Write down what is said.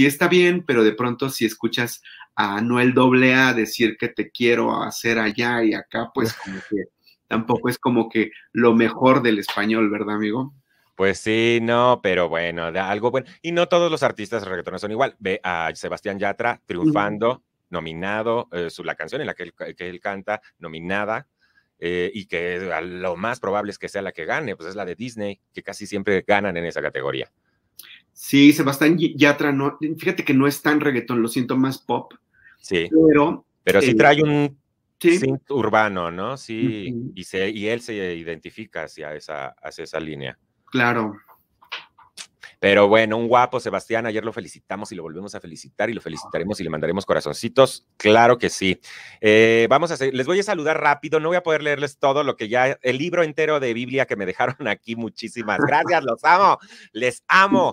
sí está bien, pero de pronto si escuchas a Noel AA decir que te quiero hacer allá y acá, pues como que tampoco es como que lo mejor del español, ¿verdad, amigo? Pues sí, no, pero bueno, algo bueno. Y no todos los artistas de son igual. Ve a Sebastián Yatra triunfando, nominado, eh, su, la canción en la que él, canta, nominada, eh, y que lo más probable es que sea la que gane, pues es la de Disney, que casi siempre ganan en esa categoría. Sí, Sebastián Yatra, no, fíjate que no es tan reggaetón, lo siento más pop. Sí. Pero, pero sí eh, trae un ¿sí? urbano, ¿no? Sí, y, y él se identifica hacia esa, hacia esa línea. Claro. Pero bueno, un guapo, Sebastián, ayer lo felicitamos y lo volvemos a felicitar y lo felicitaremos y le mandaremos corazoncitos. Claro que sí. Eh, vamos a hacer, les voy a saludar rápido, no voy a poder leerles todo lo que ya, el libro entero de Biblia que me dejaron aquí, muchísimas gracias, los amo, les amo.